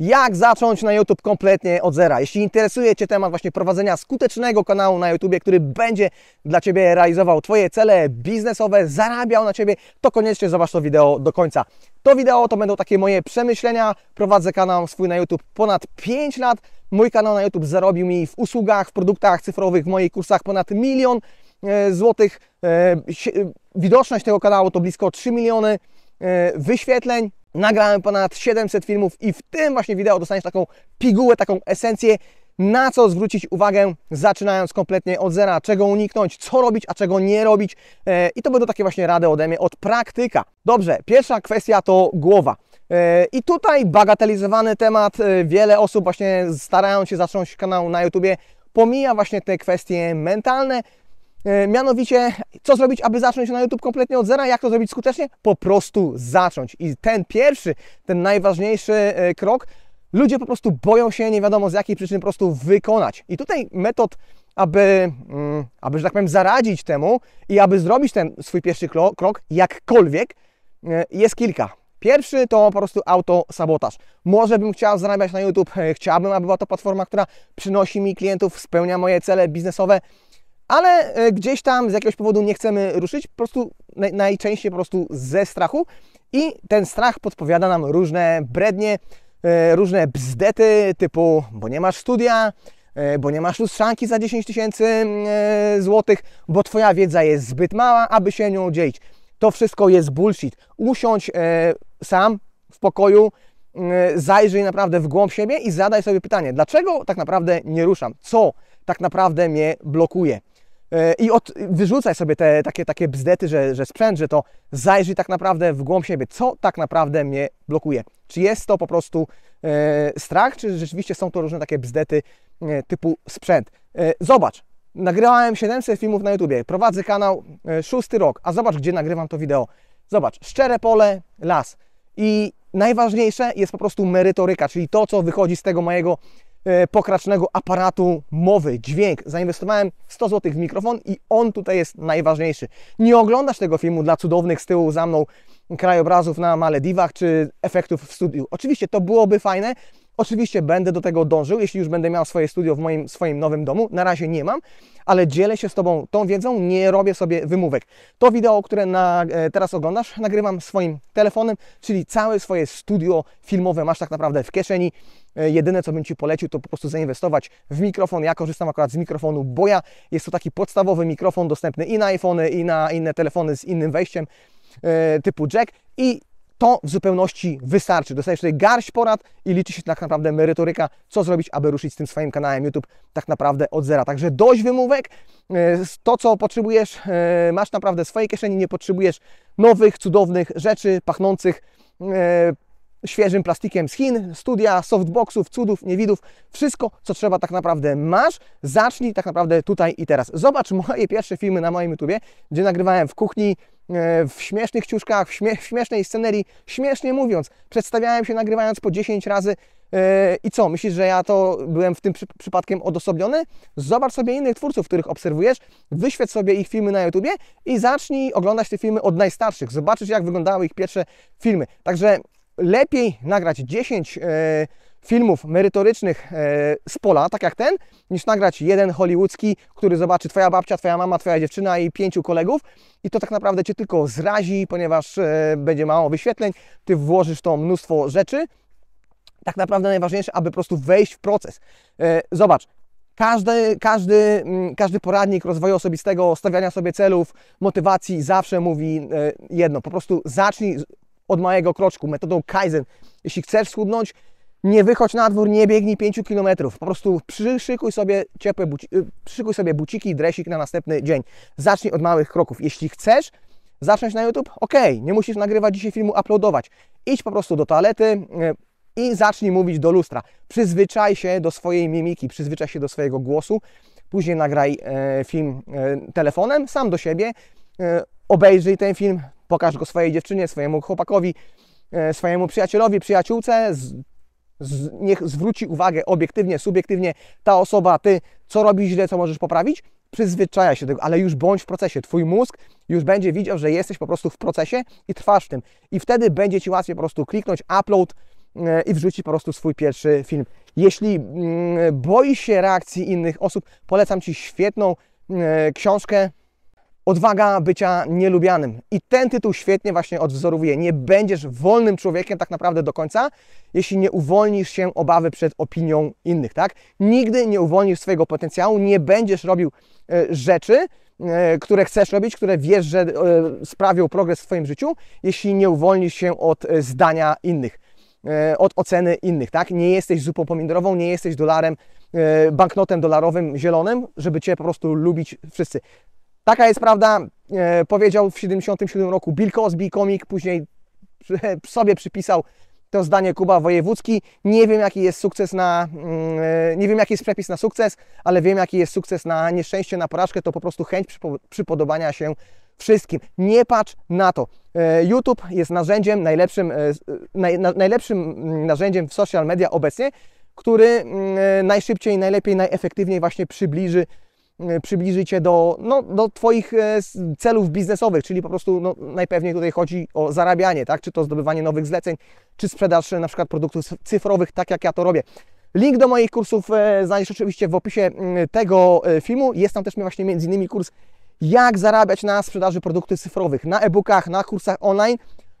jak zacząć na YouTube kompletnie od zera. Jeśli interesuje Cię temat właśnie prowadzenia skutecznego kanału na YouTube, który będzie dla Ciebie realizował Twoje cele biznesowe, zarabiał na Ciebie, to koniecznie zobacz to wideo do końca. To wideo to będą takie moje przemyślenia. Prowadzę kanał swój na YouTube ponad 5 lat. Mój kanał na YouTube zarobił mi w usługach, w produktach cyfrowych, w moich kursach ponad milion e, złotych. E, widoczność tego kanału to blisko 3 miliony e, wyświetleń, Nagrałem ponad 700 filmów i w tym właśnie wideo dostaniesz taką pigułę, taką esencję, na co zwrócić uwagę, zaczynając kompletnie od zera, czego uniknąć, co robić, a czego nie robić. E, I to będą takie właśnie rady ode mnie od praktyka. Dobrze, pierwsza kwestia to głowa. E, I tutaj bagatelizowany temat, e, wiele osób właśnie starając się zacząć kanał na YouTubie, pomija właśnie te kwestie mentalne, E, mianowicie, co zrobić, aby zacząć na YouTube kompletnie od zera? Jak to zrobić skutecznie? Po prostu zacząć. I ten pierwszy, ten najważniejszy e, krok, ludzie po prostu boją się, nie wiadomo z jakiej przyczyny, po prostu wykonać. I tutaj metod, aby, mm, aby że tak powiem, zaradzić temu i aby zrobić ten swój pierwszy krok, jakkolwiek, e, jest kilka. Pierwszy to po prostu autosabotaż. Może bym chciał zarabiać na YouTube, chciałbym, aby była to platforma, która przynosi mi klientów, spełnia moje cele biznesowe, ale e, gdzieś tam z jakiegoś powodu nie chcemy ruszyć, po prostu najczęściej po prostu ze strachu i ten strach podpowiada nam różne brednie, e, różne bzdety typu, bo nie masz studia, e, bo nie masz lustrzanki za 10 tysięcy mm, złotych, bo Twoja wiedza jest zbyt mała, aby się nią dzielić. To wszystko jest bullshit. Usiądź sam w pokoju, mm, zajrzyj naprawdę w głąb siebie i zadaj sobie pytanie, dlaczego tak naprawdę nie ruszam? Co tak naprawdę mnie blokuje? E, i od, wyrzucaj sobie te takie, takie bzdety, że, że sprzęt, że to zajrzyj tak naprawdę w głąb siebie, co tak naprawdę mnie blokuje. Czy jest to po prostu e, strach, czy rzeczywiście są to różne takie bzdety e, typu sprzęt. E, zobacz, nagrywałem 700 filmów na YouTubie, prowadzę kanał e, szósty rok, a zobacz, gdzie nagrywam to wideo. Zobacz, szczere pole, las. I najważniejsze jest po prostu merytoryka, czyli to, co wychodzi z tego mojego E, pokracznego aparatu mowy, dźwięk. Zainwestowałem 100 zł w mikrofon i on tutaj jest najważniejszy. Nie oglądasz tego filmu dla cudownych z tyłu za mną krajobrazów na Malediwach czy efektów w studiu. Oczywiście to byłoby fajne, Oczywiście będę do tego dążył, jeśli już będę miał swoje studio w moim swoim nowym domu. Na razie nie mam, ale dzielę się z Tobą tą wiedzą, nie robię sobie wymówek. To wideo, które na, e, teraz oglądasz, nagrywam swoim telefonem, czyli całe swoje studio filmowe masz tak naprawdę w kieszeni. E, jedyne, co bym Ci polecił, to po prostu zainwestować w mikrofon. Ja korzystam akurat z mikrofonu Boya. Jest to taki podstawowy mikrofon dostępny i na iPhone, i na inne telefony z innym wejściem e, typu jack i to w zupełności wystarczy. Dostajesz tutaj garść porad i liczy się tak naprawdę merytoryka, co zrobić, aby ruszyć z tym swoim kanałem YouTube tak naprawdę od zera. Także dość wymówek, e, to co potrzebujesz, e, masz naprawdę w swojej kieszeni, nie potrzebujesz nowych, cudownych rzeczy pachnących e, świeżym plastikiem z Chin, studia, softboxów, cudów, niewidów, wszystko co trzeba tak naprawdę masz, zacznij tak naprawdę tutaj i teraz. Zobacz moje pierwsze filmy na moim YouTubie, gdzie nagrywałem w kuchni, E, w śmiesznych ciuszkach, w, śmie w śmiesznej scenerii, śmiesznie mówiąc. Przedstawiałem się nagrywając po 10 razy e, i co, myślisz, że ja to byłem w tym przy przypadkiem odosobniony? Zobacz sobie innych twórców, których obserwujesz, wyświetl sobie ich filmy na YouTubie i zacznij oglądać te filmy od najstarszych. Zobaczysz, jak wyglądały ich pierwsze filmy. Także lepiej nagrać 10 yy, e, filmów merytorycznych e, z pola, tak jak ten, niż nagrać jeden hollywoodzki, który zobaczy Twoja babcia, Twoja mama, Twoja dziewczyna i pięciu kolegów i to tak naprawdę Cię tylko zrazi, ponieważ e, będzie mało wyświetleń, Ty włożysz to mnóstwo rzeczy. Tak naprawdę najważniejsze, aby po prostu wejść w proces. E, zobacz, każdy, każdy, mm, każdy poradnik rozwoju osobistego, stawiania sobie celów, motywacji zawsze mówi jedno, po prostu zacznij od małego kroczku, metodą Kaizen. Jeśli chcesz schudnąć, nie wychodź na dwór, nie biegnij 5 km. Po prostu przyszykuj sobie ciepłe buci y, sobie buciki i dresik na następny dzień. Zacznij od małych kroków. Jeśli chcesz zacząć na YouTube, ok, nie musisz nagrywać dzisiaj filmu, uploadować. Idź po prostu do toalety y, i zacznij mówić do lustra. Przyzwyczaj się do swojej mimiki, przyzwyczaj się do swojego głosu. Później nagraj e, film e, telefonem, sam do siebie. E, obejrzyj ten film, pokaż go swojej dziewczynie, swojemu chłopakowi swojemu przyjacielowi, przyjaciółce, z, niech zwróci uwagę obiektywnie, subiektywnie ta osoba, ty, co robisz źle, co możesz poprawić, przyzwyczaja się do tego, ale już bądź w procesie. Twój mózg już będzie widział, że jesteś po prostu w procesie i trwasz w tym. I wtedy będzie Ci łatwiej po prostu kliknąć upload e, i wrzucić po prostu swój pierwszy film. Jeśli mm, boisz się reakcji innych osób, polecam Ci świetną e, książkę Odwaga bycia nielubianym. I ten tytuł świetnie właśnie odwzorowuje. Nie będziesz wolnym człowiekiem tak naprawdę do końca, jeśli nie uwolnisz się obawy przed opinią innych, tak? Nigdy nie uwolnisz swojego potencjału, nie będziesz robił e, rzeczy, e, które chcesz robić, które wiesz, że e, sprawią progres w Twoim życiu, jeśli nie uwolnisz się od zdania innych, od oceny innych, tak? Nie jesteś zupą pomidorową, nie jesteś dolarem, banknotem dolarowym zielonym, żeby Cię po prostu lubić wszyscy. Taka jest prawda, e, powiedział w 77 roku Bill Cosby, komik, później sobie przypisał to zdanie Kuba Wojewódzki. Nie wiem, jaki jest sukces na. Mm, e, nie wiem, jaki jest przepis na sukces, ale wiem, jaki jest sukces na nieszczęście, na porażkę. To po prostu chęć przypodobania się wszystkim. Nie patrz na to. E, YouTube jest narzędziem, najlepszym, e, najlepszym mm, narzędziem w social media obecnie, który mm, najszybciej, najlepiej, najefektywniej właśnie przybliży Y, przybliży Cię do, no, do Twoich e, celów biznesowych, czyli po prostu no, najpewniej tutaj chodzi o zarabianie, tak? czy to zdobywanie nowych zleceń, czy sprzedaż e, na przykład produktów cyfrowych, tak jak ja to robię. Link do moich kursów e, znajdziesz oczywiście w opisie tego filmu. Jest tam też właśnie między innymi kurs jak zarabiać na sprzedaży produktów cyfrowych, na e-bookach, na kursach online,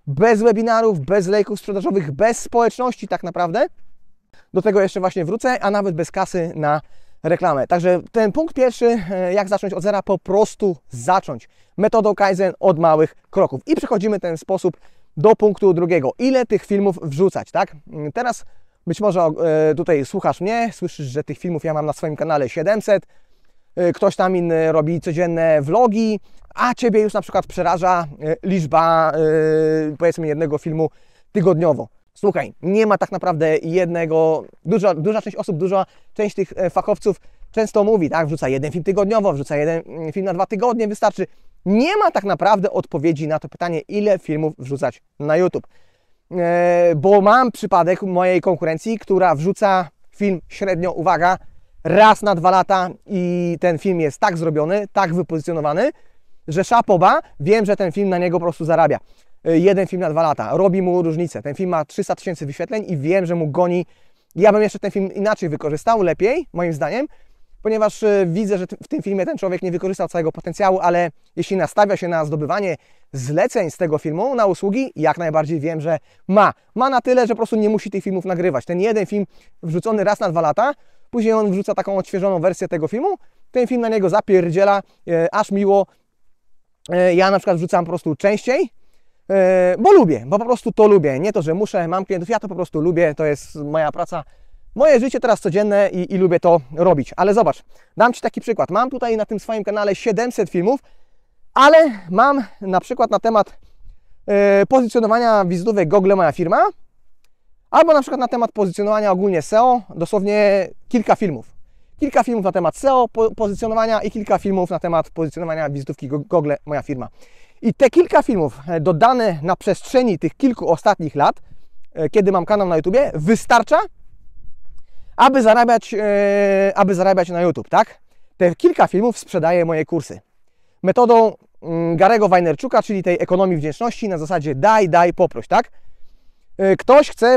bez webinarów, bez lejków sprzedażowych, bez społeczności tak naprawdę. Do tego jeszcze właśnie wrócę, a nawet bez kasy na reklamę. Także ten punkt pierwszy, e, jak zacząć od zera, po prostu zacząć. Metodą Kaizen od małych kroków. I przechodzimy ten sposób do punktu drugiego. Ile tych filmów wrzucać, tak? Mm, teraz być może e, tutaj słuchasz mnie, słyszysz, że tych filmów ja mam na swoim kanale 700, e, ktoś tam inny robi codzienne vlogi, a Ciebie już na przykład przeraża liczba powiedzmy jednego filmu tygodniowo. Słuchaj, nie ma tak naprawdę jednego, duża, duża część osób, duża część tych e, fachowców często mówi, tak, wrzuca jeden film tygodniowo, wrzuca jeden mm, film na dwa tygodnie, wystarczy. Nie ma tak naprawdę odpowiedzi na to pytanie, ile filmów wrzucać na YouTube. E, bo mam przypadek mojej konkurencji, która wrzuca film średnio, uwaga, raz na dwa lata i ten film jest tak zrobiony, tak wypozycjonowany, że szapoba, wiem, że ten film na niego po prostu zarabia. Y, jeden film na dwa lata. Robi mu różnicę. Ten film ma 300 tysięcy wyświetleń i wiem, że mu goni. Ja bym jeszcze ten film inaczej wykorzystał, lepiej, moim zdaniem, ponieważ y, widzę, że w tym filmie ten człowiek nie wykorzystał całego potencjału, ale jeśli nastawia się na zdobywanie zleceń z tego filmu na usługi, jak najbardziej wiem, że ma. Ma na tyle, że po prostu nie musi tych filmów nagrywać. Ten jeden film wrzucony raz na dwa lata, później on wrzuca taką odświeżoną wersję tego filmu, ten film na niego zapierdziela, e, aż miło. E, ja na przykład wrzucam po prostu częściej, Yy, bo lubię, bo po prostu to lubię. Nie to, że muszę, mam klientów, ja to po prostu lubię, to jest moja praca, moje życie teraz codzienne i, i lubię to robić. Ale zobacz, dam Ci taki przykład. Mam tutaj na tym swoim kanale 700 filmów, ale mam na przykład na temat yy, pozycjonowania wizytówek Google Moja Firma, albo na przykład na temat pozycjonowania ogólnie SEO, dosłownie kilka filmów. Kilka filmów na temat SEO, pozycjonowania i kilka filmów na temat pozycjonowania wizytówki Google Moja Firma. I te kilka filmów e, dodane na przestrzeni tych kilku ostatnich lat, e, kiedy mam kanał na YouTubie, wystarcza, aby zarabiać, e, aby zarabiać na YouTube, tak? Te kilka filmów sprzedaję moje kursy. Metodą mm, Garego Wajnerczuka, czyli tej ekonomii wdzięczności na zasadzie daj, daj, poproś, tak? Ktoś chce,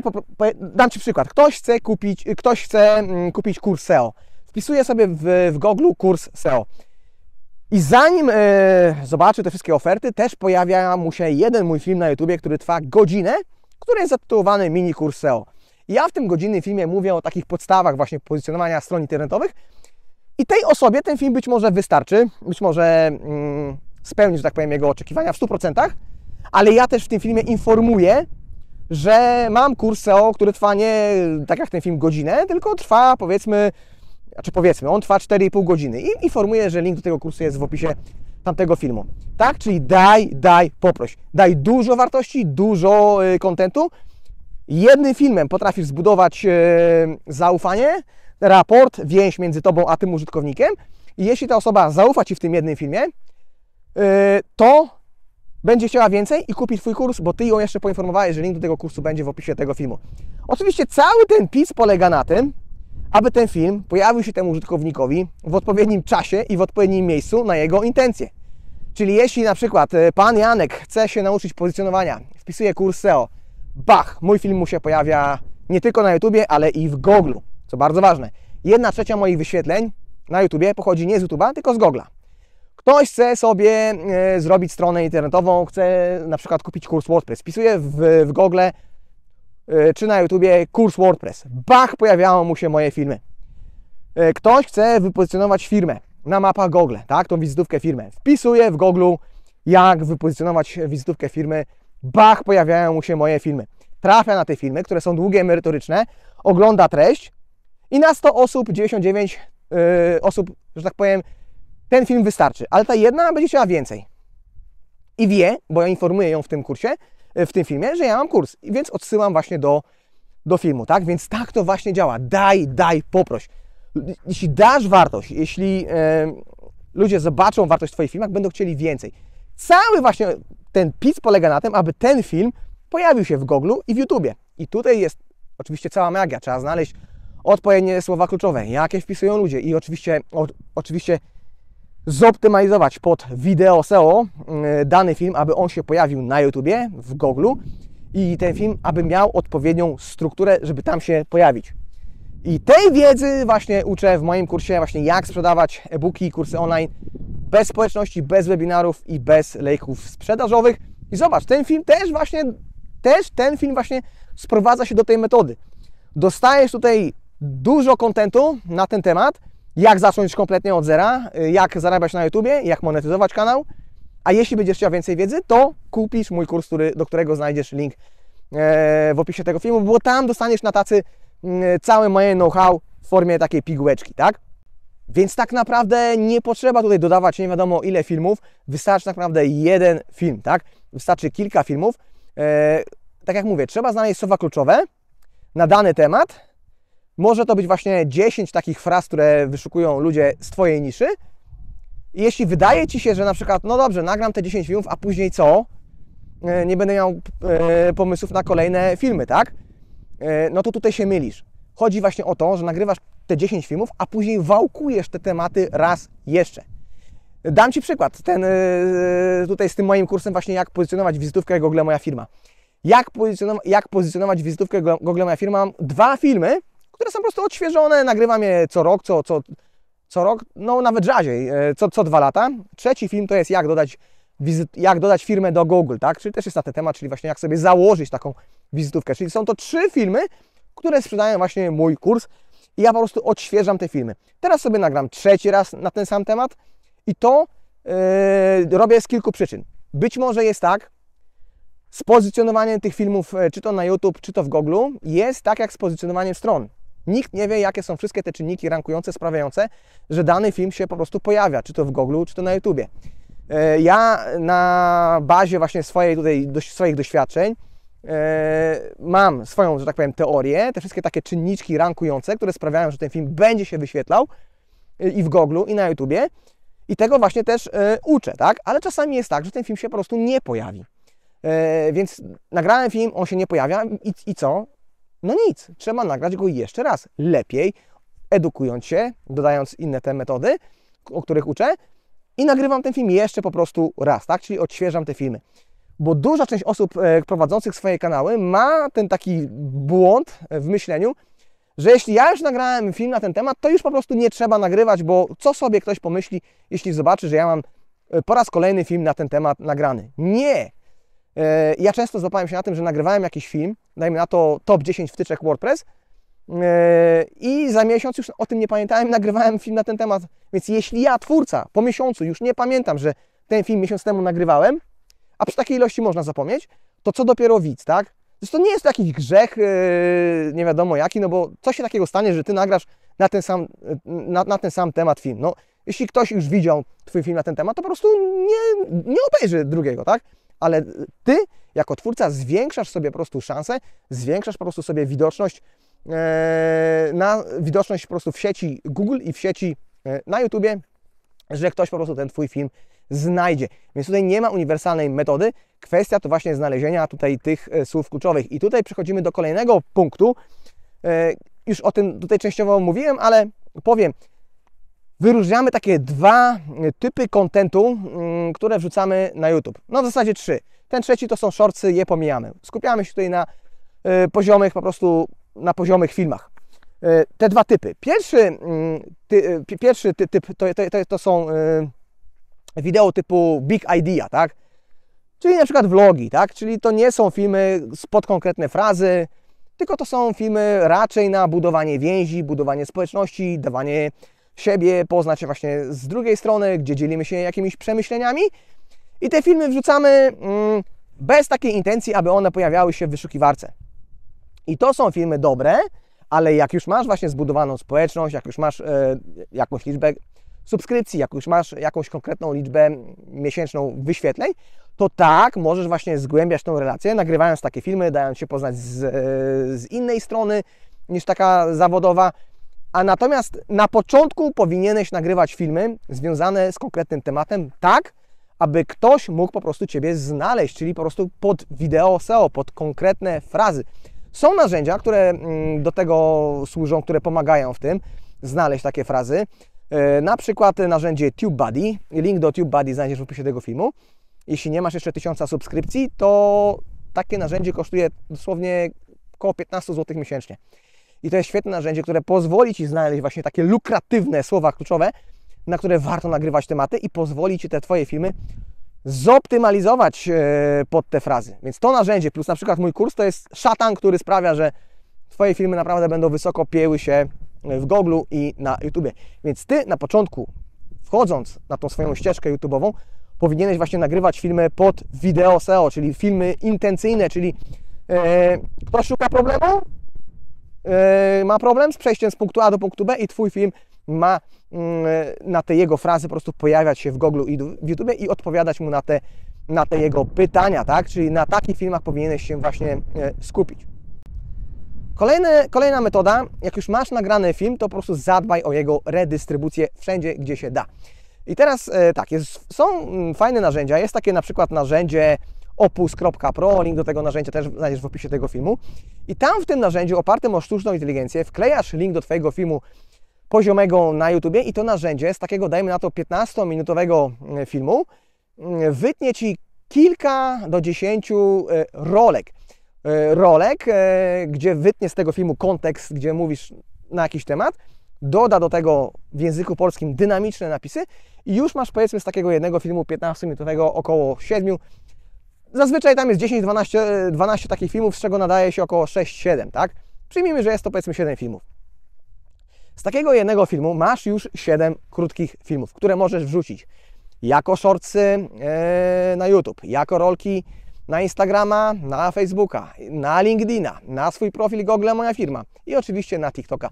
dam Ci przykład, ktoś chce kupić, ktoś chce mm, kupić kurs SEO. Wpisuję sobie w, w Google kurs SEO. I zanim e, zobaczył te wszystkie oferty, też pojawia mu się jeden mój film na YouTubie, który trwa godzinę, który jest zatytułowany Mini Kurs SEO. I ja w tym godzinnym filmie mówię o takich podstawach właśnie pozycjonowania stron internetowych i tej osobie ten film być może wystarczy, być może mm, spełni, że tak powiem, jego oczekiwania w 100%, ale ja też w tym filmie informuję, że mam kurs SEO, który trwa nie tak jak ten film godzinę, tylko trwa powiedzmy znaczy powiedzmy, on trwa 4,5 godziny i informuję, że link do tego kursu jest w opisie tamtego filmu. Tak? Czyli daj, daj, poproś. Daj dużo wartości, dużo y, kontentu. Jednym filmem potrafisz zbudować y, zaufanie, raport, więź między tobą a tym użytkownikiem. I jeśli ta osoba zaufa ci w tym jednym filmie, y, to będzie chciała więcej i kupi Twój kurs, bo Ty ją jeszcze poinformowałeś, że link do tego kursu będzie w opisie tego filmu. Oczywiście cały ten PiS polega na tym, aby ten film pojawił się temu użytkownikowi w odpowiednim czasie i w odpowiednim miejscu na jego intencje. Czyli jeśli na przykład e, pan Janek chce się nauczyć pozycjonowania, wpisuje kurs SEO, bach, mój film mu się pojawia nie tylko na YouTubie, ale i w Google, co bardzo ważne. Jedna trzecia moich wyświetleń na YouTubie pochodzi nie z YouTube'a, tylko z Google'a. Ktoś chce sobie e, zrobić stronę internetową, chce na przykład kupić kurs WordPress, wpisuje w, w Google E, czy na YouTubie kurs WordPress. Bach, pojawiają mu się moje filmy. E, ktoś chce wypozycjonować firmę na mapach Google, tak, tą wizytówkę firmy. Wpisuje w Google, jak wypozycjonować wizytówkę firmy. Bach, pojawiają mu się moje filmy. Trafia na te filmy, które są długie, merytoryczne, ogląda treść i na 100 osób, 99 yy, e, osób, że tak powiem, ten film wystarczy. Ale ta jedna będzie chciała więcej. I wie, bo ja informuję ją w tym kursie, E, w tym filmie, że ja mam kurs, więc odsyłam właśnie do, do filmu, tak? Więc tak to właśnie działa. Daj, daj, poproś. Jeśli dasz wartość, jeśli e, ludzie zobaczą wartość w Twoich filmach, będą chcieli więcej. Cały właśnie ten pizz polega na tym, aby ten film pojawił się w Google i w YouTubie. I tutaj jest oczywiście cała magia. Trzeba znaleźć odpowiednie słowa kluczowe, jakie wpisują ludzie i oczywiście, o, oczywiście zoptymalizować pod wideo SEO y, dany film, aby on się pojawił na YouTubie, w Google i ten film, aby miał odpowiednią strukturę, żeby tam się pojawić. I tej wiedzy właśnie uczę w moim kursie, właśnie jak sprzedawać e-booki, kursy online bez społeczności, bez webinarów i bez lejków sprzedażowych. I zobacz, ten film też właśnie, też ten film właśnie sprowadza się do tej metody. Dostajesz tutaj dużo kontentu na ten temat, jak zacząć kompletnie od zera, y, jak zarabiać na YouTubie, jak monetyzować kanał. A jeśli będziesz chciał więcej wiedzy, to kupisz mój kurs, który, do którego znajdziesz link e, w opisie tego filmu, bo tam dostaniesz na tacy mm, całe moje know-how w formie takiej pigułeczki, tak? Więc tak naprawdę nie potrzeba tutaj dodawać nie wiadomo ile filmów, wystarczy tak naprawdę jeden film, tak? Wystarczy kilka filmów. E, tak jak mówię, trzeba znaleźć słowa kluczowe na dany temat, może to być właśnie 10 takich fraz, które wyszukują ludzie z Twojej niszy. I jeśli wydaje Ci się, że na przykład, no dobrze, nagram te 10 filmów, a później co? E, nie będę miał e, pomysłów na kolejne filmy, tak? E, no to tutaj się mylisz. Chodzi właśnie o to, że nagrywasz te 10 filmów, a później wałkujesz te tematy raz jeszcze. Dam Ci przykład. Ten, tutaj z tym moim kursem właśnie jak pozycjonować wizytówkę Google Moja Firma. Jak pozycjonować, jak pozycjonować wizytówkę Google Moja Firma. Mam dwa filmy, które są po prostu odświeżone, nagrywam je co rok, co, co, co rok, no nawet rzadziej, e, co, co dwa lata. Trzeci film to jest jak dodać, wizyt, jak dodać firmę do Google, tak? Czyli też jest na ten temat, czyli właśnie jak sobie założyć taką wizytówkę. Czyli są to trzy filmy, które sprzedają właśnie mój kurs i ja po prostu odświeżam te filmy. Teraz sobie nagram trzeci raz na ten sam temat i to yy, robię z kilku przyczyn. Być może jest tak, z pozycjonowaniem tych filmów, e, czy to na YouTube, czy to w Google, jest tak jak z pozycjonowaniem stron. Nikt nie wie, jakie są wszystkie te czynniki rankujące, sprawiające, że dany film się po prostu pojawia, czy to w Google, czy to na YouTubie. E, ja na bazie właśnie swojej tutaj, swoich doświadczeń e, mam swoją, że tak powiem, teorię, te wszystkie takie czynniczki rankujące, które sprawiają, że ten film będzie się wyświetlał e, i w Google, i na YouTubie. I tego właśnie też uczę, tak? Ale czasami jest tak, że ten film się po prostu nie pojawi. Więc nagrałem film, on się nie pojawia i, i co? No nic, trzeba nagrać go jeszcze raz. Lepiej, edukując się, dodając inne te metody, o których uczę, i nagrywam ten film jeszcze po prostu raz, tak? Czyli odświeżam te filmy. Bo duża część osób e, prowadzących swoje kanały ma ten taki błąd w myśleniu, że jeśli ja już nagrałem film na ten temat, to już po prostu nie trzeba nagrywać, bo co sobie ktoś pomyśli, jeśli zobaczy, że ja mam e, po raz kolejny film na ten temat nagrany. Nie! E, ja często złapałem się na tym, że nagrywałem jakiś film, dajmy na to top 10 wtyczek WordPress e, i za miesiąc już o tym nie pamiętałem, nagrywałem film na ten temat. Więc jeśli ja, twórca, po miesiącu już nie pamiętam, że ten film miesiąc temu nagrywałem, a przy takiej ilości można zapomnieć, to co dopiero widz, tak? Zresztą nie jest to jakiś grzech, e, nie wiadomo jaki, no bo co się takiego stanie, że ty nagrasz na ten sam, na, na ten sam temat film? No, jeśli ktoś już widział Twój film na ten temat, to po prostu nie, nie obejrzy drugiego, tak? ale ty jako twórca zwiększasz sobie po prostu szansę, zwiększasz po prostu sobie widoczność e, na widoczność po prostu w sieci Google i w sieci e, na YouTubie, że ktoś po prostu ten Twój film znajdzie. Więc tutaj nie ma uniwersalnej metody. Kwestia to właśnie znalezienia tutaj tych e, słów kluczowych. I tutaj przechodzimy do kolejnego punktu. Już o tym tutaj częściowo mówiłem, ale powiem, wyróżniamy takie dwa e, typy kontentu, mm, które wrzucamy na YouTube. No w zasadzie trzy. Ten trzeci to są shortsy, je pomijamy. Skupiamy się tutaj na e, poziomych, po prostu na poziomych filmach. E, te dwa typy. Pierwszy, mm, ty, pierwszy ty, typ to, to, to, są wideo typu Big Idea, tak? Czyli na przykład vlogi, tak? Czyli to nie są filmy spod konkretne frazy, tylko to są filmy raczej na budowanie więzi, budowanie społeczności, dawanie siebie, poznać się właśnie z drugiej strony, gdzie dzielimy się jakimiś przemyśleniami. I te filmy wrzucamy mm, bez takiej intencji, aby one pojawiały się w wyszukiwarce. I to są filmy dobre, ale jak już masz właśnie zbudowaną społeczność, jak już masz e, jakąś liczbę subskrypcji, jak już masz jakąś konkretną liczbę miesięczną wyświetleń, to tak, możesz właśnie zgłębiać tą relację, nagrywając takie filmy, dając się poznać z, e, z innej strony niż taka zawodowa, a natomiast na początku powinieneś nagrywać filmy związane z konkretnym tematem, tak, aby ktoś mógł po prostu Ciebie znaleźć, czyli po prostu pod wideo SEO, pod konkretne frazy. Są narzędzia, które mm, do tego służą, które pomagają w tym znaleźć takie frazy. E, na przykład narzędzie TubeBuddy. Link do TubeBuddy znajdziesz w opisie tego filmu. Jeśli nie masz jeszcze 1000 subskrypcji, to takie narzędzie kosztuje dosłownie około 15 zł miesięcznie. I to jest świetne narzędzie, które pozwoli Ci znaleźć właśnie takie lukratywne słowa kluczowe, na które warto nagrywać tematy i pozwoli Ci te Twoje filmy zoptymalizować e, pod te frazy. Więc to narzędzie plus na przykład mój kurs to jest szatan, który sprawia, że Twoje filmy naprawdę będą wysoko pieły się w Google i na YouTube. Więc Ty na początku, wchodząc na tą swoją ścieżkę YouTube'ową, powinieneś właśnie nagrywać filmy pod wideo SEO, czyli filmy intencyjne, czyli e, szuka problemu, Yy, ma problem z przejściem z punktu A do punktu B i Twój film ma yy, na te jego frazy po prostu pojawiać się w Google i w YouTube i odpowiadać mu na te, na te jego pytania, tak? Czyli na takich filmach powinieneś się właśnie yy, skupić. Kolejne, kolejna metoda, jak już masz nagrany film, to po prostu zadbaj o jego redystrybucję wszędzie, gdzie się da. I teraz tak, jest, są mm, fajne narzędzia. Jest takie na przykład narzędzie opus.pro, link do tego narzędzia też znajdziesz w opisie tego filmu. I tam w tym narzędziu opartym o sztuczną inteligencję wklejasz link do Twojego filmu poziomego na YouTube i to narzędzie z takiego, dajmy na to, 15-minutowego e, filmu mm, wytnie Ci kilka do dziesięciu e, rolek. E, rolek, gdzie wytnie z tego filmu kontekst, gdzie mówisz na jakiś temat, doda do tego w języku polskim dynamiczne napisy i już masz powiedzmy z takiego jednego filmu 15-minutowego około 7 Zazwyczaj tam jest 10-12 12 e, takich filmów, z czego nadaje się około 6-7, tak? Przyjmijmy, że jest to powiedzmy 7 filmów. Z takiego jednego filmu masz już 7 krótkich filmów, które możesz wrzucić jako shortsy e, na YouTube, jako rolki na Instagrama, na Facebooka, na LinkedIna, na swój profil Google Moja Firma i oczywiście na TikToka.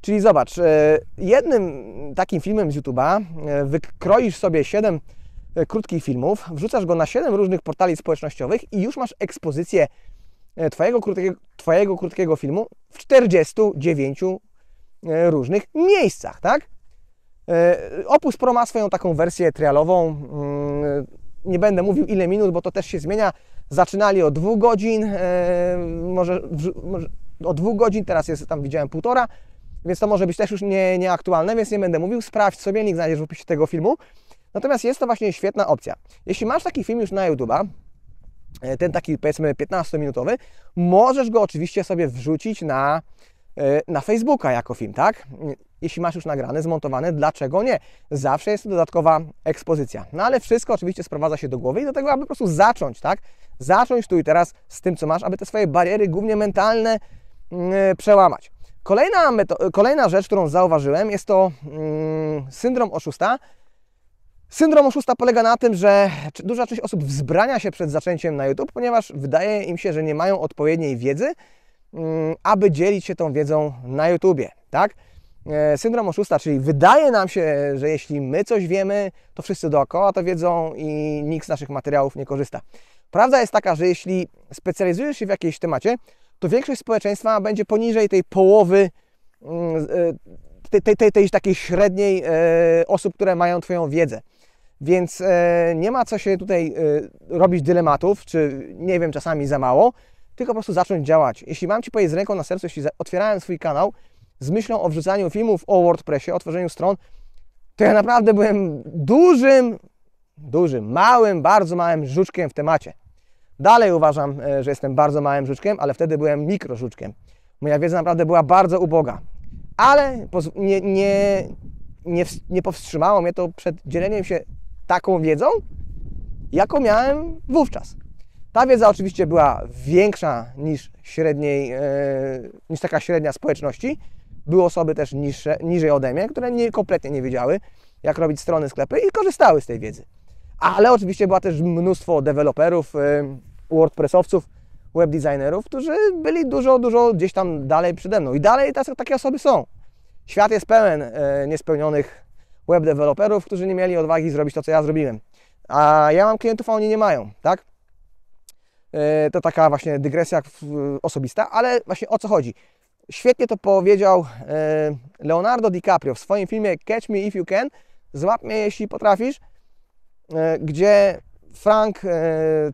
Czyli zobacz, e, jednym takim filmem z YouTube'a wykroisz sobie 7 E, krótkich filmów, wrzucasz go na 7 różnych portali społecznościowych i już masz ekspozycję e, twojego krótkiego, twojego krótkiego filmu w 49 e, różnych miejscach, tak? Opus Pro ma swoją taką wersję trialową. Mm, nie będę mówił ile minut, bo to też się zmienia. Zaczynali o 2 godzin, może, może o 2 godzin, teraz jest tam widziałem półtora, więc to może być też już nie, nieaktualne, więc nie będę mówił. Sprawdź sobie, link znajdziesz w opisie tego filmu. Natomiast jest to właśnie świetna opcja. Jeśli masz taki film już na YouTube'a, e, ten taki powiedzmy 15-minutowy, możesz go oczywiście sobie wrzucić na, e, na Facebooka jako film, tak? Jeśli masz już nagrane, zmontowane, dlaczego nie? Zawsze jest to dodatkowa ekspozycja. No ale wszystko oczywiście sprowadza się do głowy i do tego, aby po prostu zacząć, tak? Zacząć tu i teraz z tym, co masz, aby te swoje bariery, głównie mentalne, mm, e, przełamać. Kolejna, kolejna rzecz, którą zauważyłem, jest to mm, syndrom oszusta, Syndrom oszusta polega na tym, że duża część osób wzbrania się przed zaczęciem na YouTube, ponieważ wydaje im się, że nie mają odpowiedniej wiedzy, mm, aby dzielić się tą wiedzą na YouTubie, tak? E, syndrom oszusta, czyli wydaje nam się, że jeśli my coś wiemy, to wszyscy dookoła to wiedzą i nikt z naszych materiałów nie korzysta. Prawda jest taka, że jeśli specjalizujesz się w jakiejś temacie, to większość społeczeństwa będzie poniżej tej połowy, mm, e, tej, tej, tej, tej takiej średniej e, osób, które mają Twoją wiedzę. Więc e, nie ma co się tutaj e, robić dylematów, czy nie wiem, czasami za mało, tylko po prostu zacząć działać. Jeśli mam Ci powiedzieć z ręką na sercu, jeśli otwierałem swój kanał z myślą o wrzucaniu filmów o WordPressie, o tworzeniu stron, to ja naprawdę byłem dużym, dużym, małym, bardzo małym żuczkiem w temacie. Dalej uważam, e, że jestem bardzo małym żuczkiem, ale wtedy byłem mikrożuczkiem. Moja wiedza naprawdę była bardzo uboga. Ale nie, nie, nie, nie powstrzymało mnie to przed dzieleniem się taką wiedzą, jaką miałem wówczas. Ta wiedza oczywiście była większa niż, średniej, e, niż taka średnia społeczności. Były osoby też niższe, niżej ode mnie, które nie, kompletnie nie wiedziały, jak robić strony, sklepy i korzystały z tej wiedzy. Ale oczywiście była też mnóstwo deweloperów, e, WordPressowców, webdesignerów, którzy byli dużo, dużo gdzieś tam dalej przede mną. I dalej takie osoby są. Świat jest pełen e, niespełnionych web deweloperów, którzy nie mieli odwagi zrobić to, co ja zrobiłem. A ja mam klientów, a oni nie mają, tak? E, to taka właśnie dygresja osobista, ale właśnie o co chodzi? Świetnie to powiedział e, Leonardo DiCaprio w swoim filmie Catch Me If You Can, Złap mnie jeśli potrafisz, e, gdzie Frank,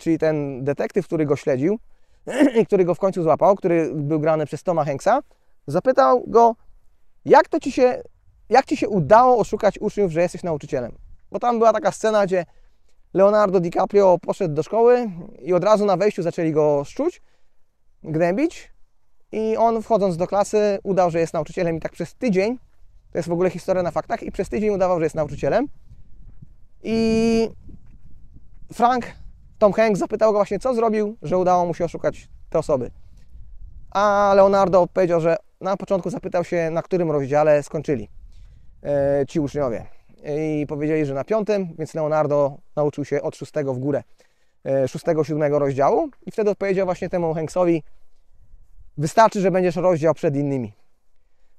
czyli ten detektyw, który go śledził i który go w końcu złapał, który był grany przez Toma Hanksa, zapytał go, jak to ci się jak Ci się udało oszukać uczniów, że jesteś nauczycielem? Bo tam była taka scena, gdzie Leonardo DiCaprio poszedł do szkoły i od razu na wejściu zaczęli go szczuć, gnębić i on wchodząc do klasy udał, że jest nauczycielem i tak przez tydzień, to jest w ogóle historia na faktach, i przez tydzień udawał, że jest nauczycielem. I Frank, Tom Hanks zapytał go właśnie, co zrobił, że udało mu się oszukać te osoby. A Leonardo odpowiedział, że na początku zapytał się, na którym rozdziale skończyli. E, ci uczniowie. E, I powiedzieli, że na piątym, więc Leonardo nauczył się od szóstego w górę, e, szóstego, siódmego rozdziału i wtedy odpowiedział właśnie temu Hanksowi, wystarczy, że będziesz rozdział przed innymi.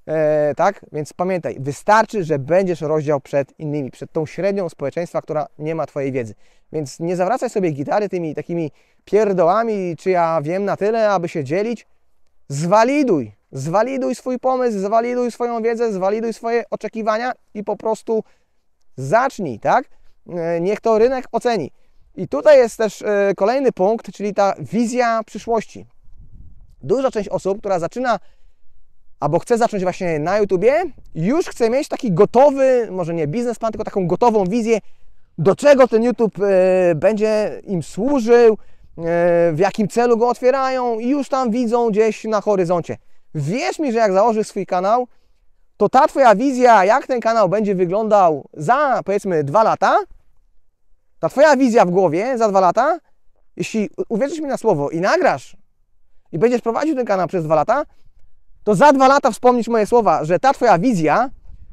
E, tak? Więc pamiętaj, wystarczy, że będziesz rozdział przed innymi, przed tą średnią społeczeństwa, która nie ma Twojej wiedzy. Więc nie zawracaj sobie gitary tymi takimi pierdołami, czy ja wiem na tyle, aby się dzielić. Zwaliduj zwaliduj swój pomysł, zwaliduj swoją wiedzę, zwaliduj swoje oczekiwania i po prostu zacznij, tak? E, niech to rynek oceni. I tutaj jest też e, kolejny punkt, czyli ta wizja przyszłości. Duża część osób, która zaczyna albo chce zacząć właśnie na YouTubie, już chce mieć taki gotowy, może nie biznesplan, tylko taką gotową wizję, do czego ten YouTube e, będzie im służył, w jakim celu go otwierają i już tam widzą gdzieś na horyzoncie. Wierz mi, że jak założysz swój kanał, to ta Twoja wizja, jak ten kanał będzie wyglądał za powiedzmy dwa lata, ta Twoja wizja w głowie za dwa lata, jeśli uwierzysz mi na słowo i nagrasz i będziesz prowadził ten kanał przez dwa lata, to za dwa lata wspomnisz moje słowa, że ta Twoja wizja,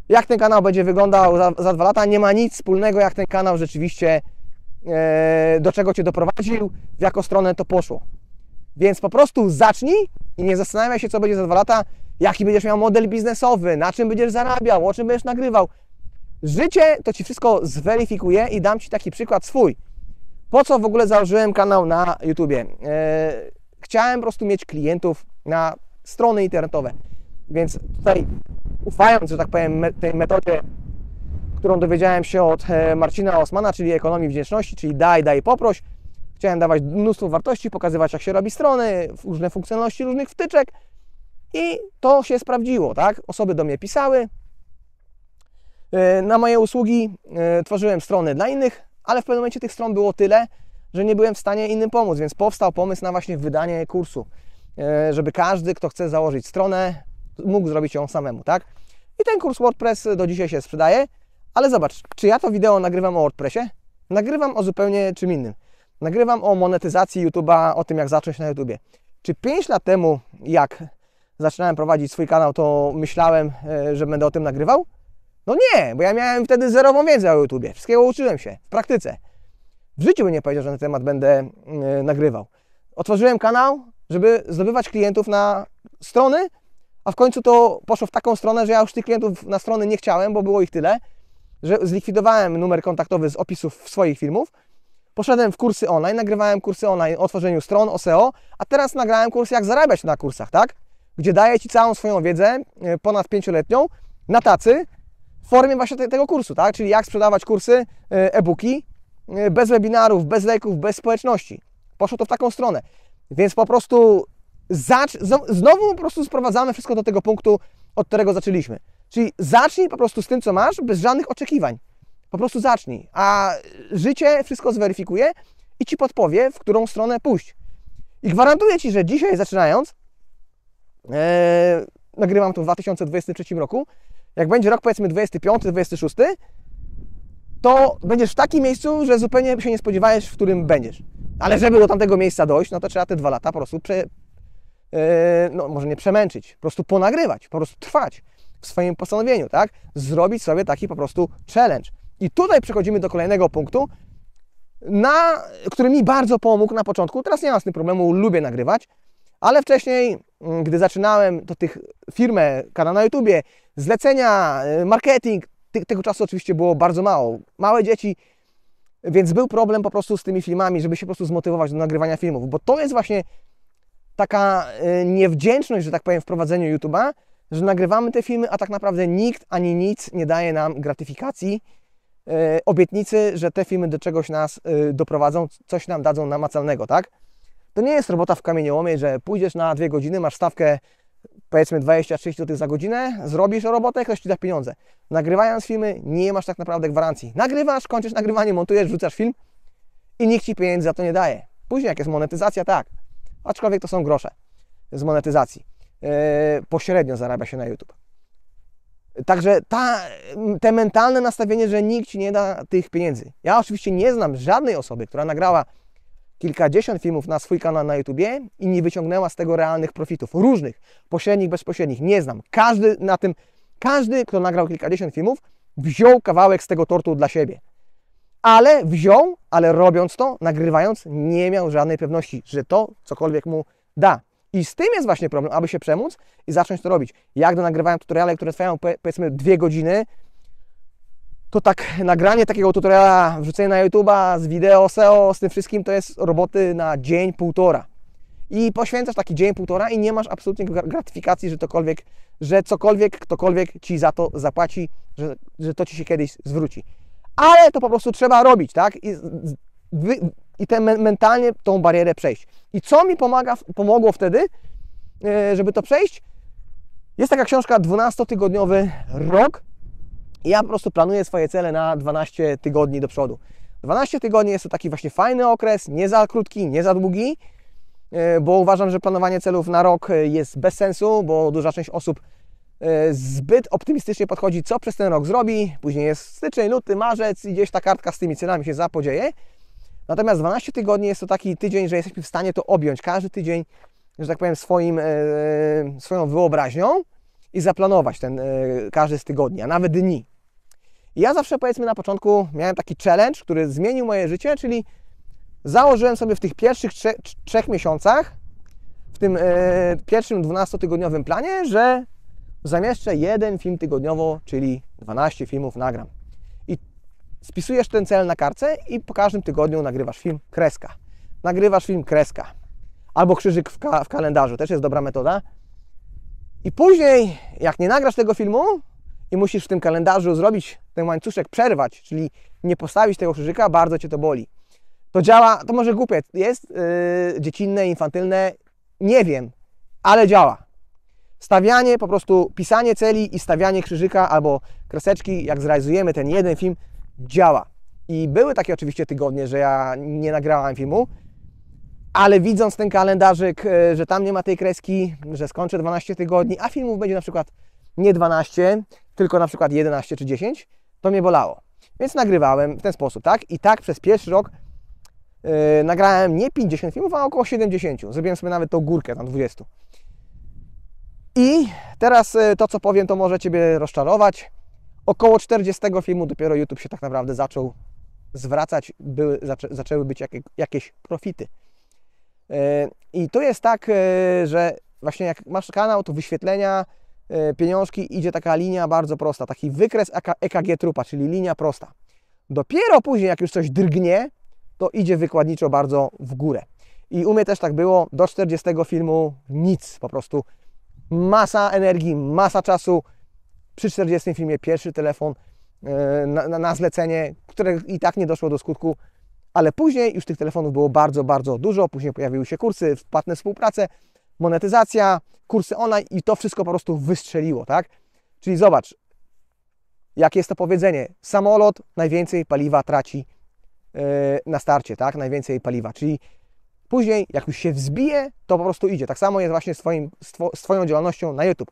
jak ten kanał będzie wyglądał za, za dwa lata, nie ma nic wspólnego, jak ten kanał rzeczywiście, e, do czego Cię doprowadził, w jaką stronę to poszło. Więc po prostu zacznij i nie zastanawiaj się, co będzie za dwa lata, jaki będziesz miał model biznesowy, na czym będziesz zarabiał, o czym będziesz nagrywał. Życie to Ci wszystko zweryfikuje i dam Ci taki przykład swój. Po co w ogóle założyłem kanał na YouTubie? E, chciałem po prostu mieć klientów na strony internetowe. Więc tutaj ufając, że tak powiem, me tej metodzie, którą dowiedziałem się od e, Marcina Osmana, czyli ekonomii wdzięczności, czyli daj, daj, poproś, Chciałem dawać mnóstwo wartości, pokazywać jak się robi strony, różne funkcjonalności różnych wtyczek i to się sprawdziło, tak? Osoby do mnie pisały. Y, na moje usługi y, tworzyłem strony dla innych, ale w pewnym momencie tych stron było tyle, że nie byłem w stanie innym pomóc, więc powstał pomysł na właśnie wydanie kursu, y, żeby każdy, kto chce założyć stronę, mógł zrobić ją samemu, tak? I ten kurs WordPress do dzisiaj się sprzedaje, ale zobacz, czy ja to wideo nagrywam o WordPressie? Nagrywam o zupełnie czym innym. Nagrywam o monetyzacji YouTube'a, o tym jak zacząć na YouTubie. Czy 5 lat temu, jak zaczynałem prowadzić swój kanał, to myślałem, e, że będę o tym nagrywał? No nie, bo ja miałem wtedy zerową wiedzę o YouTubie. Wszystkiego uczyłem się w praktyce. W życiu bym nie powiedział, że na ten temat będę yy, nagrywał. Otworzyłem kanał, żeby zdobywać klientów na strony, a w końcu to poszło w taką stronę, że ja już tych klientów na strony nie chciałem, bo było ich tyle, że zlikwidowałem numer kontaktowy z opisów swoich filmów Poszedłem w kursy online, nagrywałem kursy online o tworzeniu stron, o SEO, a teraz nagrałem kurs jak zarabiać na kursach, tak? Gdzie daję Ci całą swoją wiedzę, y, ponad pięcioletnią, na tacy, w formie właśnie te, tego kursu, tak? Czyli jak sprzedawać kursy, y, e-booki, y, bez webinarów, bez leków, bez społeczności. Poszło to w taką stronę. Więc po prostu zacz, znowu po prostu sprowadzamy wszystko do tego punktu, od którego zaczęliśmy. Czyli zacznij po prostu z tym, co masz, bez żadnych oczekiwań. Po prostu zacznij, a życie wszystko zweryfikuje i ci podpowie, w którą stronę pójść. I gwarantuję ci, że dzisiaj zaczynając, e, nagrywam to w 2023 roku, jak będzie rok powiedzmy 25, 26, to będziesz w takim miejscu, że zupełnie się nie spodziewałeś, w którym będziesz. Ale żeby do tamtego miejsca dojść, no to trzeba te dwa lata po prostu, prze, e, no może nie przemęczyć, po prostu ponagrywać, po prostu trwać w swoim postanowieniu, tak? Zrobić sobie taki po prostu challenge. I tutaj przechodzimy do kolejnego punktu, na, który mi bardzo pomógł na początku. Teraz nie mam z tym problemu, lubię nagrywać, ale wcześniej, mm, gdy zaczynałem, to tych firmę, kanał na YouTubie, zlecenia, y, marketing, ty, tego czasu oczywiście było bardzo mało. Małe dzieci, więc był problem po prostu z tymi filmami, żeby się po prostu zmotywować do nagrywania filmów, bo to jest właśnie taka y, niewdzięczność, że tak powiem, w prowadzeniu YouTube'a, że nagrywamy te filmy, a tak naprawdę nikt ani nic nie daje nam gratyfikacji E, obietnicy, że te filmy do czegoś nas e, doprowadzą, coś nam dadzą namacalnego, tak? To nie jest robota w kamieniołomie, że pójdziesz na dwie godziny, masz stawkę powiedzmy 20-30 zł za godzinę, zrobisz robotę, ktoś Ci da pieniądze. Nagrywając filmy nie masz tak naprawdę gwarancji. Nagrywasz, kończysz nagrywanie, montujesz, wrzucasz film i nikt Ci pieniędzy za to nie daje. Później jak jest monetyzacja, tak. Aczkolwiek to są grosze z monetyzacji. Yy, pośrednio zarabia się na YouTube. Także ta, te mentalne nastawienie, że nikt ci nie da tych pieniędzy. Ja oczywiście nie znam żadnej osoby, która nagrała kilkadziesiąt filmów na swój kanał na YouTubie i nie wyciągnęła z tego realnych profitów, różnych, pośrednich, bezpośrednich. Nie znam. Każdy na tym, każdy, kto nagrał kilkadziesiąt filmów, wziął kawałek z tego tortu dla siebie. Ale wziął, ale robiąc to, nagrywając, nie miał żadnej pewności, że to cokolwiek mu da. I z tym jest właśnie problem, aby się przemóc i zacząć to robić. Jak do nagrywałem tutoriale, które trwają powiedzmy dwie godziny, to tak nagranie takiego tutoriala, wrzucenie na YouTube'a z wideo, SEO, z tym wszystkim, to jest roboty na dzień, półtora. I poświęcasz taki dzień, półtora i nie masz absolutnie gratyfikacji, że cokolwiek, że cokolwiek, ktokolwiek Ci za to zapłaci, że, że to Ci się kiedyś zwróci. Ale to po prostu trzeba robić, tak? I wy, i te mentalnie tą barierę przejść. I co mi pomaga, pomogło wtedy, e, żeby to przejść? Jest taka książka 12-tygodniowy rok. I ja po prostu planuję swoje cele na 12 tygodni do przodu. 12 tygodni jest to taki właśnie fajny okres, nie za krótki, nie za długi, e, bo uważam, że planowanie celów na rok e, jest bez sensu, bo duża część osób zbyt optymistycznie podchodzi, co przez ten rok zrobi. Później jest styczeń, luty, marzec i gdzieś ta kartka z tymi celami się zapodzieje. Natomiast 12 tygodni jest to taki tydzień, że jesteśmy w stanie to objąć. Każdy tydzień, że tak powiem, swoim, e, swoją wyobraźnią i zaplanować ten e, każdy z tygodni, a nawet dni. I ja zawsze powiedzmy na początku miałem taki challenge, który zmienił moje życie, czyli założyłem sobie w tych pierwszych trzech, trzech miesiącach, w tym e, pierwszym 12-tygodniowym planie, że zamieszczę jeden film tygodniowo, czyli 12 filmów nagram. Spisujesz ten cel na kartce i po każdym tygodniu nagrywasz film kreska. Nagrywasz film kreska. Albo krzyżyk w, ka w kalendarzu, też jest dobra metoda. I później, jak nie nagrasz tego filmu i musisz w tym kalendarzu zrobić ten łańcuszek, przerwać, czyli nie postawić tego krzyżyka, bardzo cię to boli. To działa, to może głupie jest, yy, dziecinne, infantylne, nie wiem, ale działa. Stawianie, po prostu pisanie celi i stawianie krzyżyka albo kreseczki, jak zrealizujemy ten jeden film, działa. I były takie oczywiście tygodnie, że ja nie nagrałem filmu, ale widząc ten kalendarzyk, e, że tam nie ma tej kreski, że skończę 12 tygodni, a filmów będzie na przykład nie 12, tylko na przykład 11 czy 10, to mnie bolało. Więc nagrywałem w ten sposób, tak? I tak przez pierwszy rok yy, nagrałem nie 50 filmów, a około 70. Zrobiłem sobie nawet tą górkę tam 20. I teraz e, to, co powiem, to może Ciebie rozczarować. Około 40 filmu dopiero YouTube się tak naprawdę zaczął zwracać, były, zaczę, zaczęły być jakie, jakieś profity. E, I to jest tak, e, że właśnie jak masz kanał, to wyświetlenia, e, pieniążki, idzie taka linia bardzo prosta, taki wykres EKG trupa, czyli linia prosta. Dopiero później, jak już coś drgnie, to idzie wykładniczo bardzo w górę. I u mnie też tak było, do 40 filmu nic, po prostu masa energii, masa czasu, przy 40 filmie pierwszy telefon e, na, na zlecenie, które i tak nie doszło do skutku, ale później już tych telefonów było bardzo, bardzo dużo. Później pojawiły się kursy, płatne współprace, monetyzacja, kursy online i to wszystko po prostu wystrzeliło, tak? Czyli zobacz, jakie jest to powiedzenie. Samolot najwięcej paliwa traci yy, na starcie, tak? Najwięcej paliwa, czyli później jak już się wzbije, to po prostu idzie. Tak samo jest właśnie z, twoim, z, two, z Twoją działalnością na YouTube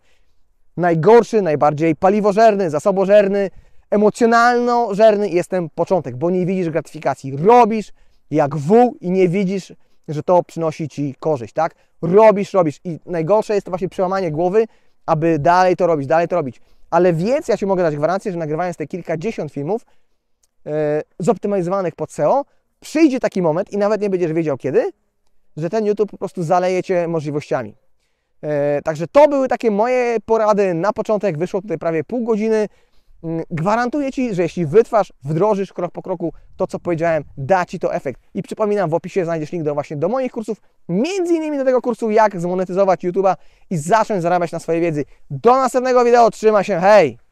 najgorszy, najbardziej paliwożerny, zasobożerny, emocjonalno-żerny jest ten początek, bo nie widzisz gratyfikacji. Robisz jak wół i nie widzisz, że to przynosi Ci korzyść, tak? Robisz, robisz i najgorsze jest to właśnie przełamanie głowy, aby dalej to robić, dalej to robić. Ale więcej, ja Ci mogę dać gwarancję, że nagrywając te kilkadziesiąt filmów yy, zoptymalizowanych pod SEO, przyjdzie taki moment i nawet nie będziesz wiedział kiedy, że ten YouTube po prostu zaleje Cię możliwościami. E, także to były takie moje porady na początek. Wyszło tutaj prawie pół godziny. Mm, gwarantuję Ci, że jeśli wytwarz, wdrożysz krok po kroku to, co powiedziałem, da Ci to efekt. I przypominam, w opisie znajdziesz link do właśnie do moich kursów, między innymi do tego kursu, jak zmonetyzować YouTube'a i zacząć zarabiać na swojej wiedzy. Do następnego wideo, trzyma się, hej!